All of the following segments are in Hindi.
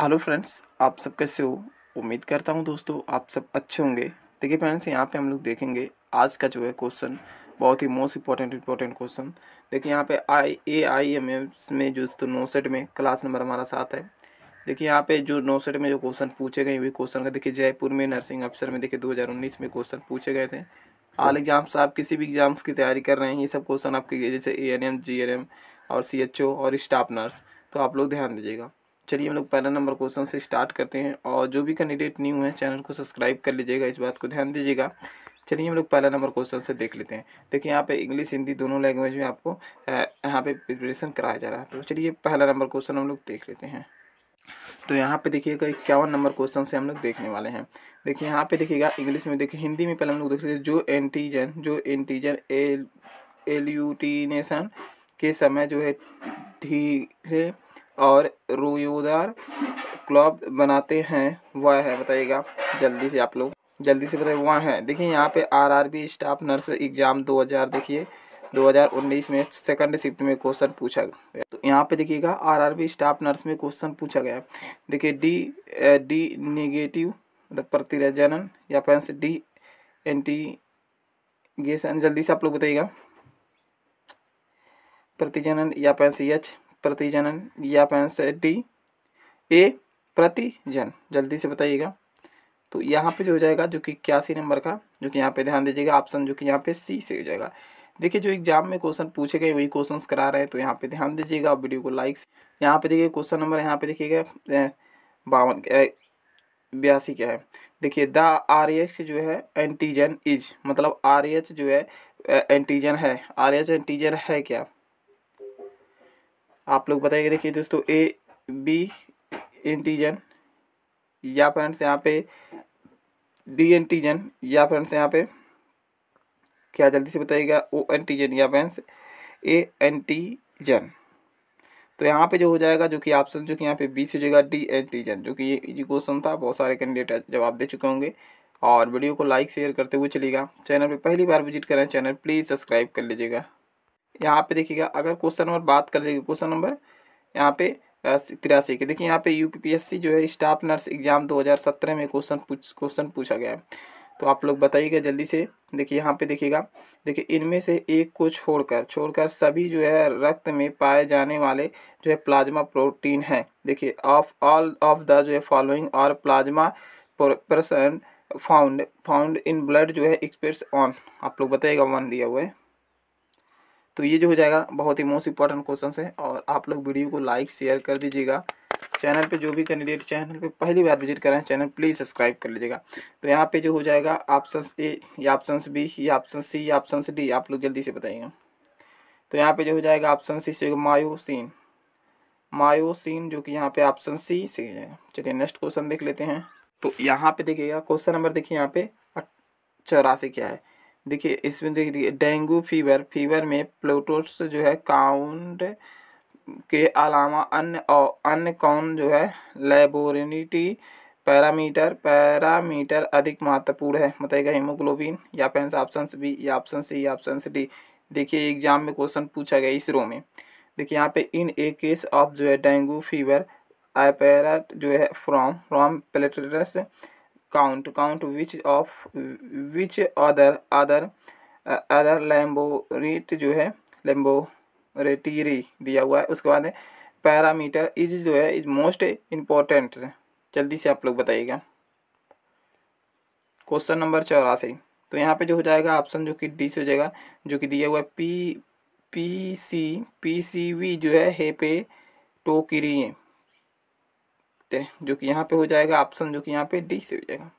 हेलो फ्रेंड्स आप सब कैसे हो उम्मीद करता हूँ दोस्तों आप सब अच्छे होंगे देखिए फ्रेंड्स यहाँ पे हम लोग देखेंगे आज का जो है क्वेश्चन बहुत ही मोस्ट इंपॉर्टेंट इंपॉर्टेंट क्वेश्चन देखिए यहाँ पे आई ए आई एम एम्स में जो दोस्तों नौ सेट में क्लास नंबर हमारा साथ है देखिए यहाँ पे जो नौ सेट में जो क्वेश्चन पूछे गए हुए क्वेश्चन का देखिए जयपुर में नर्सिंग अफसर में देखिए दो में क्वेश्चन पूछे गए थे आल एग्जाम्स आप किसी भी एग्जाम्स की तैयारी कर रहे हैं ये सब क्वेश्चन आपके जैसे A N M G N M और सी एच ओ और स्टाफ नर्स तो आप लोग ध्यान दीजिएगा चलिए हम लोग पहला नंबर क्वेश्चन से स्टार्ट करते हैं और जो भी कैंडिडेट न्यू है चैनल को सब्सक्राइब कर लीजिएगा इस बात को ध्यान दीजिएगा चलिए हम लोग पहला नंबर क्वेश्चन से देख लेते हैं देखिए यहाँ पे इंग्लिश हिंदी दोनों लैंग्वेज में आपको यहाँ पे प्रिपरेशन कराया जा रहा है तो चलिए पहला नंबर क्वेश्चन हम लोग देख लेते हैं तो यहाँ पे देखिएगा इक्यावन नंबर क्वेश्चन से हम लोग देखने वाले हैं देखिए यहाँ पे देखिएगा इंग्लिश में देखिए हिंदी में पहले हम लोग देख लेते हैं जो एंटीजन जो एंटीजन एल एल्यूटिनेशन के समय जो है है और रुयुदार क्लब बनाते हैं वह है बताइएगा जल्दी से आप लोग जल्दी से बताइए वह है देखिए यहाँ पे आरआरबी स्टाफ नर्स एग्ज़ाम 2000 देखिए 2019 में सेकंड शिफ्ट में क्वेश्चन पूछा गया तो यहाँ पे देखिएगा आरआरबी स्टाफ नर्स में क्वेश्चन पूछा गया देखिए डी डी निगेटिव मतलब प्रतिरजनन या फिर डी एंटीगेशन जल्दी से आप लोग बताइएगा प्रतिजनन या फिर एच प्रतिजनन या पैंस आंसर डी ए प्रतिजन जल्दी से बताइएगा तो यहाँ पे जो हो जाएगा जो कि इक्यासी नंबर का जो कि यहाँ पे ध्यान दीजिएगा ऑप्शन जो कि यहाँ पे सी से हो जाएगा देखिए जो एग्जाम में क्वेश्चन पूछे गए वही क्वेश्चंस करा रहे हैं तो यहाँ पे ध्यान दीजिएगा वीडियो को लाइक यहाँ पे देखिए क्वेश्चन नंबर यहाँ पे देखिएगा बावन बयासी क्या है देखिए द आर एच जो है एंटीजन इज मतलब आर एच जो है एंटीजन है आर एच एंटीजन है क्या आप लोग बताइए देखिए दोस्तों ए बी एंटीजन या फ्रेंड्स यहाँ पे डी एंटीजन या फ्रेंड्स यहाँ पे क्या जल्दी से बताइएगा ओ एंटीजन या फ्रेंड्स ए एंटीजन तो यहाँ पे जो हो जाएगा जो कि ऑप्शन जो कि यहाँ पे बी से हो जाएगा डी एंटीजन जो कि ये इजी क्वेश्चन था बहुत सारे कैंडिडेट जवाब दे चुके होंगे और वीडियो को लाइक शेयर करते हुए चलेगा चैनल पे पहली बार विजिट करें चैनल प्लीज़ सब्सक्राइब कर लीजिएगा यहाँ पे देखिएगा अगर क्वेश्चन नंबर बात कर लेगी क्वेश्चन नंबर यहाँ पे तिरासी के देखिए यहाँ पे यूपीपीएससी जो है स्टाफ नर्स एग्जाम 2017 में क्वेश्चन पूछ क्वेश्चन पूछा गया है तो आप लोग बताइएगा जल्दी से देखिए यहाँ पे देखिएगा देखिए इनमें से एक को छोड़कर छोड़कर सभी जो है रक्त में पाए जाने वाले जो है प्लाज्मा प्रोटीन है देखिए ऑफ ऑल ऑफ द जो है फॉलोइंग और plasma person found found in blood जो है एक्सपेस ऑन आप लोग बताइएगा वन दिया हुआ है तो ये जो हो जाएगा बहुत ही मोस्ट इंपॉर्टेंट क्वेश्चन है और आप लोग वीडियो को लाइक शेयर कर दीजिएगा चैनल पे जो भी कैंडिडेट चैनल पे पहली बार विजिट कर रहे हैं चैनल प्लीज़ सब्सक्राइब कर लीजिएगा तो यहाँ पे जो हो जाएगा ऑप्शन ए या ऑप्शन बी या ऑप्शन सी या ऑप्शन डी आप लोग जल्दी से बताइए तो यहाँ पे जो हो जाएगा ऑप्शन सी से मायोसिन मायोसिन जो कि यहाँ पे ऑप्शन सी से जाएगा चलिए नेक्स्ट क्वेश्चन देख लेते हैं तो यहाँ पे देखिएगा क्वेश्चन नंबर देखिए यहाँ पे चौरासी क्या है देखिए इसमें देखिए डेंगू फीवर फीवर में प्लोटोट्स जो है काउंड के अलावा अन्य और अन्य कौन जो है लेबोरेनिटी पैरामीटर पैरामीटर अधिक महत्वपूर्ण है बताइएगा हीमोग्लोबिन या पेंस ऑप्शन बी या ऑप्शन सी या ऑप्शन डी देखिए एग्जाम में क्वेश्चन पूछा गया इसरो में देखिए यहाँ पे इन ए केस ऑफ जो है डेंगू फीवर आईपेरा जो है from from platelets count count which of which other other uh, other लेम्बोरेट जो है लेम्बोरेटरी दिया हुआ है उसके बाद पैरामीटर इज जो है इज मोस्ट इम्पोर्टेंट जल्दी से आप लोग बताइएगा क्वेश्चन नंबर चौरासी तो यहाँ पे जो हो जाएगा ऑप्शन जो कि डी से हो जाएगा जो कि दिया हुआ है P P C P C V जो है हेपे टोकरी सकते हैं जो कि यहाँ पे हो जाएगा ऑप्शन जो कि यहाँ पे डी से हो जाएगा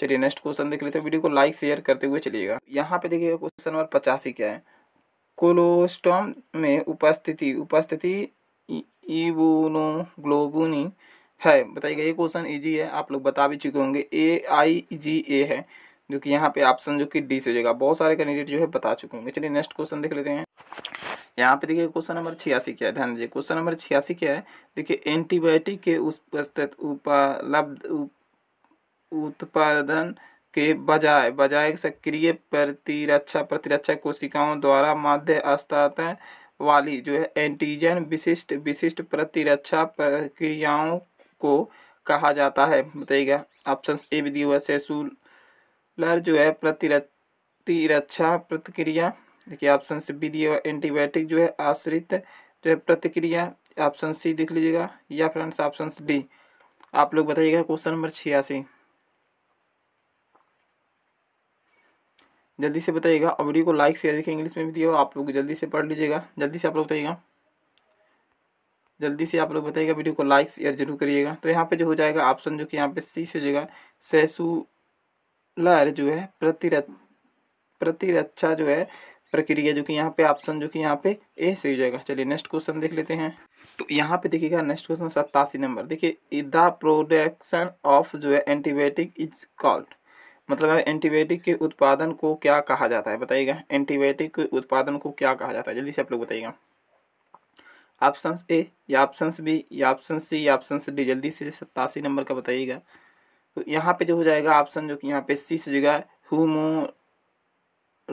चलिए नेक्स्ट क्वेश्चन देख लेते हैं वीडियो को लाइक शेयर करते हुए चलिएगा यहाँ पे देखिएगा क्वेश्चन नंबर पचासी क्या है कोलोस्टॉम में उपस्थिति उपस्थिति इबोनोग्लोबुनी है बताइएगा ये क्वेश्चन इजी है आप लोग बता भी चुके होंगे ए आई जी ए है जो कि यहाँ पे ऑप्शन जो कि डी से हो जाएगा बहुत सारे कैंडिडेट जो है बता चुके होंगे चलिए नेक्स्ट क्वेश्चन देख लेते हैं यहाँ पे देखिए क्वेश्चन नंबर छियासी क्या है ध्यान दीजिए क्वेश्चन नंबर छियासी क्या है देखिए एंटीबायोटिक के उपस्थित उपलब्ध उत्पादन के बजाय बजाय सक्रिय प्रतिरक्षा प्रतिरक्षा कोशिकाओं द्वारा माध्य अस्तातन वाली जो है एंटीजन विशिष्ट विशिष्ट प्रतिरक्षा प्रक्रियाओं को कहा जाता है बताइएगा ऑप्शन ए भी दिया हुआ सेसुलर जो है प्रतिरक्षा प्रतिक्रिया देखिए ऑप्शन सी भी दिए एंटीबायोटिक जो है आश्रित जो है प्रतिक्रिया ऑप्शन सी देख लीजिएगा या फ्रेंड्स ऑप्शन डी आप लोग बताइएगा क्वेश्चन नंबर छियासी जल्दी से बताइएगा और वीडियो को लाइक शेयर देखिए इंग्लिश में भी दिया हो आप लोग जल्दी से पढ़ लीजिएगा जल्दी से आप लोग बताइएगा जल्दी से आप लोग बताइएगा वीडियो को लाइक शेयर जरूर करिएगा तो यहाँ पे जो हो जाएगा ऑप्शन जो कि यहाँ पे सी से हो जाएगा सेसुलर जो है प्रतिरक्षा प्रतिरक्षा जो है प्रक्रिया जो कि यहाँ पे ऑप्शन जो कि यहाँ पे ए सही हो जाएगा चलिए नेक्स्ट क्वेश्चन देख लेते हैं तो यहाँ पे देखिएगा नेक्स्ट क्वेश्चन सत्तासी नंबर देखिए द प्रोडक्शन ऑफ जो है एंटीबायोटिक इज कॉल्ड मतलब एंटीबायोटिक के उत्पादन को क्या कहा जाता है बताइएगा एंटीबायोटिक के उत्पादन को क्या कहा जाता है जल्दी से आप लोग बताइएगा ऑप्शन ए या ऑप्शन बी या ऑप्शन सी या ऑप्शन डी जल्दी से सत्तासी नंबर का बताइएगा तो यहाँ पे जो हो जाएगा ऑप्शन जो कि यहाँ पे सी से जगह हुमो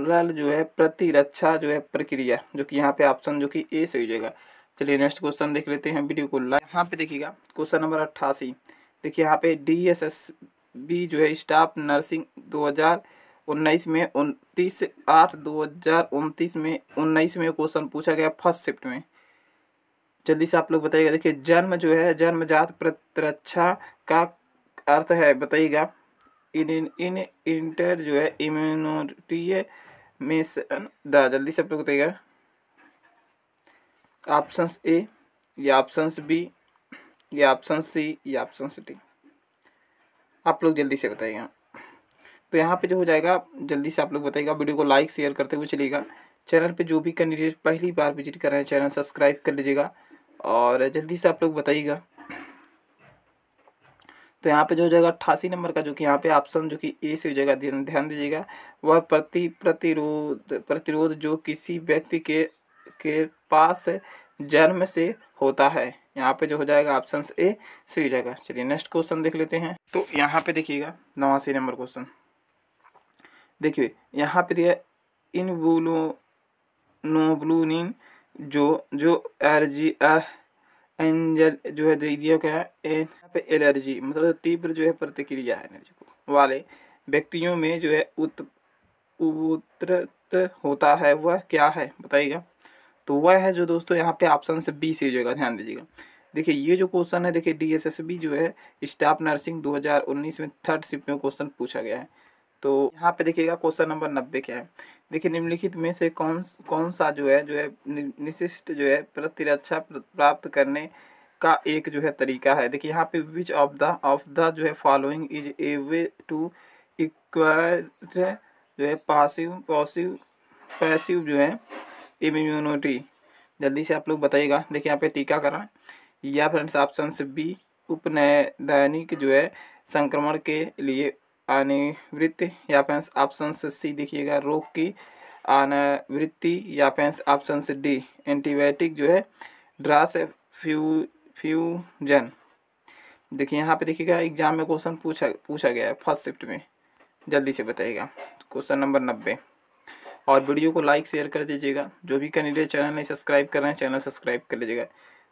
रल जो है प्रतिरक्षा जो है प्रक्रिया जो कि यहाँ पे ऑप्शन जो कि ए से हो जाएगा चलिए नेक्स्ट क्वेश्चन देख लेते हैं वीडियो को लाइक यहाँ पे देखिएगा क्वेश्चन नंबर अट्ठासी देखिए यहाँ पे डी एस एस बी जो है स्टाफ नर्सिंग दो हजार उन्नीस में उनतीस आठ दो हजार उनतीस में उन्नीस में क्वेश्चन पूछा गया फर्स्ट शिफ्ट में जल्दी से आप लोग बताइएगा देखिए जन्म जो है जन्मजात प्रतिरक्षा का अर्थ है बताइएगा इन इन इंटर जो है इम्यूनिटी मिस द uh, जल्दी से आप लोग बताइएगा ऑप्शन ए या ऑप्शन बी या ऑप्शन सी या ऑप्शन डी आप लोग जल्दी से बताइएगा तो यहाँ पे जो हो जाएगा जल्दी से आप लोग बताइएगा वीडियो को लाइक शेयर करते हुए चलिएगा चैनल पे जो भी कैंडिडेट पहली बार विजिट कर रहे हैं चैनल सब्सक्राइब कर लीजिएगा और जल्दी से आप लोग बताइएगा तो यहाँ पे जो हो जाएगा अट्ठासी नंबर का जो कि यहाँ पे ऑप्शन जो कि ए से हो जाएगा ध्यान दीजिएगा वह प्रति प्रतिरोध प्रतिरोध जो किसी व्यक्ति के के पास जन्म से होता है यहाँ पे जो हो जाएगा ऑप्शन ए सी हो जाएगा चलिए नेक्स्ट क्वेश्चन देख लेते हैं तो यहाँ पे देखिएगा नवासी नंबर क्वेश्चन देखिए यहाँ पे दिया इनबुलो नोब्लूनिन जो जो एर्जी एंजल जो है दे दिया क्या है यहाँ पे एलर्जी मतलब तीव्र जो है प्रतिक्रिया है एनर्जी को वाले व्यक्तियों में जो है उत होता है वह क्या है बताइएगा तो वह है जो दोस्तों यहाँ पे ऑप्शन से बी से जाएगा ध्यान दीजिएगा देखिए ये जो क्वेश्चन है देखिए डीएसएसबी जो है स्टाफ नर्सिंग 2019 में थर्ड शिफ्ट में क्वेश्चन पूछा गया है तो यहाँ पे देखिएगा क्वेश्चन नंबर नब्बे क्या है देखिए निम्नलिखित में से कौन कौन सा जो है जो है निशिष्ट जो है प्रतिरक्षा प्राप्त करने का एक जो है तरीका है देखिए यहाँ पे which of the of the जो है following is a way to acquire जो है पासिव पॉसिव पैसिव जो है इम्यूनिटी जल्दी से आप लोग बताइएगा देखिए यहाँ पे टीकाकरण या फ्रेंड्स ऑप्शन बी उपनैदानिक जो है संक्रमण के लिए वृत्ति या फैंस ऑप्शन से सी देखिएगा रोग की वृत्ति या फैंस ऑप्शन से डी एंटीबायोटिक जो है ड्रास फ्यू फ्यूजन देखिए यहाँ पे देखिएगा एग्जाम में क्वेश्चन पूछा पूछा गया है फर्स्ट शिफ्ट में जल्दी से बताइएगा क्वेश्चन नंबर नब्बे और वीडियो को लाइक शेयर कर दीजिएगा जो भी कैंडिडेट चैनल नहीं सब्सक्राइब कर रहे हैं चैनल सब्सक्राइब कर लीजिएगा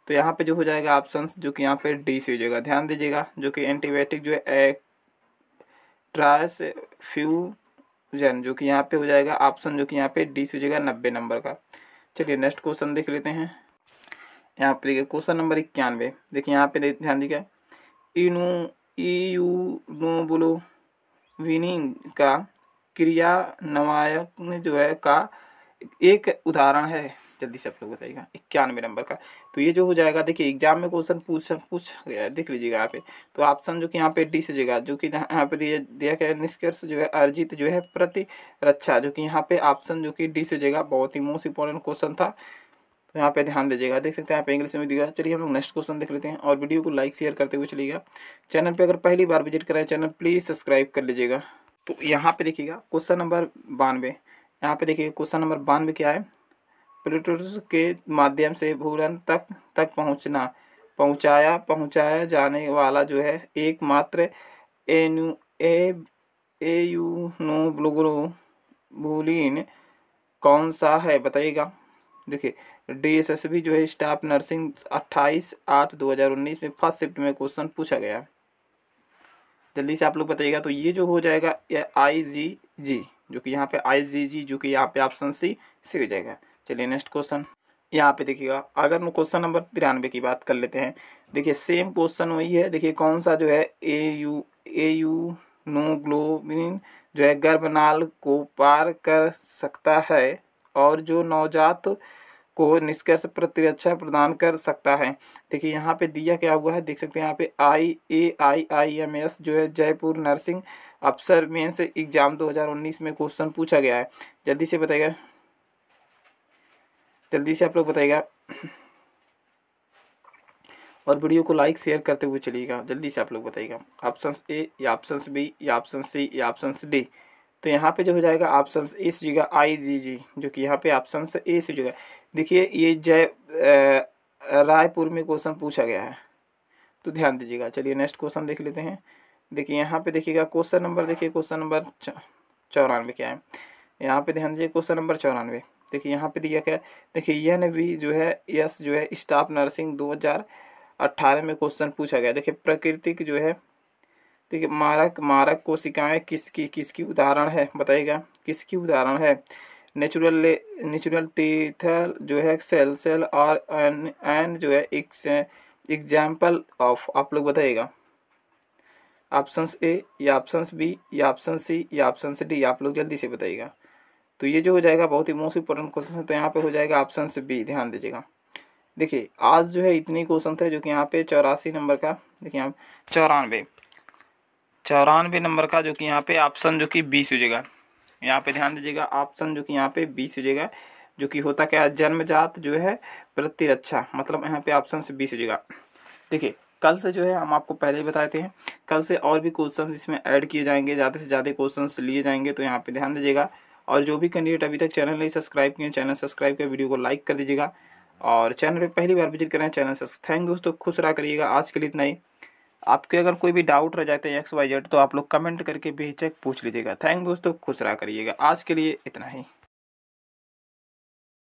तो यहाँ पे जो हो जाएगा ऑप्शन जो कि यहाँ पे डी से हो जाएगा ध्यान दीजिएगा जो कि एंटीबायोटिक जो है ट्रास फ्यूजन जो कि यहाँ पे हो जाएगा ऑप्शन जो कि यहाँ पे डी से हो जाएगा नब्बे नंबर का चलिए नेक्स्ट क्वेश्चन देख लेते हैं यहाँ पे देखिए क्वेश्चन नंबर इक्यानवे देखिए यहाँ पे ध्यान इनो ई यू नो बोलो विनिंग का क्रिया नवायक जो है का एक उदाहरण है जल्दी से आप लोग बताइएगा इक्यानवे नंबर का तो ये जो हो जाएगा देखिए एग्जाम में क्वेश्चन पूछ पूछ गया देख लीजिएगा यहाँ पे तो ऑप्शन जो कि यहाँ पे डी से जगह जो कि यहाँ पे दिया गया निष्कर्ष जो है अर्जित जो है प्रतिरक्षा जो कि यहाँ पे ऑप्शन जो कि डी से जगह बहुत ही मोस्ट इंपॉर्टेंट क्वेश्चन था तो यहाँ पे ध्यान दीजिएगा देख सकते हैं यहाँ पे इंग्लिश में दिया चलिए हम लोग नेक्स्ट क्वेश्चन देख लेते हैं और वीडियो को लाइक शेयर करते हुए चलिएगा चैनल पे अगर पहली बार विजिट करें चैनल प्लीज़ सब्सक्राइब कर लीजिएगा तो यहाँ पे देखिएगा क्वेश्चन नंबर बानवे यहाँ पे देखिए क्वेश्चन नंबर बानवे क्या है प्रोटोस के माध्यम से भूलन तक तक पहुंचना पहुंचाया पहुंचाया जाने वाला जो है एकमात्र एनु कौन सा है बताइएगा देखिए डीएसएसबी जो है स्टाफ नर्सिंग 28 आठ 2019 में फर्स्ट शिफ्ट में क्वेश्चन पूछा गया जल्दी से आप लोग बताइएगा तो ये जो हो जाएगा आई जी जी जो कि यहाँ पे आई जी जी जो कि यहाँ पे ऑप्शन सी सी हो जाएगा चलिए नेक्स्ट क्वेश्चन यहाँ पे देखिएगा अगर क्वेश्चन नंबर तिरानवे की बात कर लेते हैं देखिए सेम क्वेश्चन वही है देखिए कौन सा जो है ए यू ए यू नो ग्लोबिन जो है गर्भनाल को पार कर सकता है और जो नवजात को निष्कर्ष प्रतिरक्षा प्रदान कर सकता है देखिए यहाँ पे दिया क्या हुआ है देख सकते हैं यहाँ पे आई ए आई आई एम एस जो है जयपुर नर्सिंग अफसर मेंस एग्जाम 2019 में क्वेश्चन पूछा गया है जल्दी से बताइएगा जल्दी से आप लोग बताइएगा और वीडियो को लाइक शेयर करते हुए चलिएगा जल्दी से आप लोग बताइएगा ऑप्शन ए या ऑप्शन बी या ऑप्शन सी या ऑप्शन डी तो यहाँ पे जो हो जाएगा ऑप्शन ए से जुगा आई जी जी जो कि यहाँ पे ऑप्शन ए से जुगा देखिए ये जय रायपुर में क्वेश्चन पूछा गया है तो ध्यान दीजिएगा चलिए नेक्स्ट क्वेश्चन देख लेते हैं देखिए यहाँ पे देखिएगा क्वेश्चन नंबर देखिए क्वेश्चन नंबर चौरानवे क्या है यहाँ पे ध्यान दीजिए क्वेश्चन नंबर चौरानवे देखिए यहाँ पे दिया गया है देखिए एन भी जो है यस जो है स्टाफ नर्सिंग दो हजार अट्ठारह में क्वेश्चन पूछा गया देखिए प्राकृतिक जो है देखिए मारक मारक कोशिकाएं किसकी किसकी उदाहरण है बताइएगा किसकी उदाहरण है नेचुरल नेचुरल टीथल जो है सेल सेल और एन एन जो है एग्जाम्पल ऑफ आप लोग बताइएगा ऑप्शंस ए या ऑप्शंस बी या ऑप्शन सी या ऑप्शन डी आप लोग जल्दी से बताइएगा तो ये जो हो जाएगा बहुत ही मोस्ट इंपॉर्टेंट क्वेश्चन है तो यहाँ पे हो जाएगा ऑप्शन से बी ध्यान दीजिएगा देखिए आज जो है इतनी क्वेश्चन है जो कि यहाँ पे चौरासी नंबर का देखिए आप चौरानवे चौरानवे नंबर का जो कि यहाँ पे ऑप्शन जो कि बीस हो जाएगा यहाँ पे ध्यान दीजिएगा ऑप्शन जो कि यहाँ पे बीस हो जाएगा जो कि होता क्या जन्म जन्मजात जो है प्रतिरक्षा मतलब यहाँ पे ऑप्शन से बीस हो देखिए कल से जो है हम आपको पहले ही बताते हैं कल से और भी क्वेश्चन इसमें ऐड किए जाएंगे ज़्यादा से ज़्यादा क्वेश्चन लिए जाएंगे तो यहाँ पे ध्यान दीजिएगा और जो भी कैंडिडेट अभी तक चैनल नहीं सब्सक्राइब किए चैनल सब्सक्राइब कर वीडियो को लाइक कर दीजिएगा और चैनल पर पहली बार विजिट करें चैनल सब्सक्राइब थैंक दोस्तों खुश रहा करिएगा आज के लिए इतना ही आपके अगर कोई भी डाउट रह जाते हैं एक्स वाई जेड तो आप लोग कमेंट करके बेचक पूछ लीजिएगा थैंक दोस्तों खुश रहा करिएगा आज के लिए इतना ही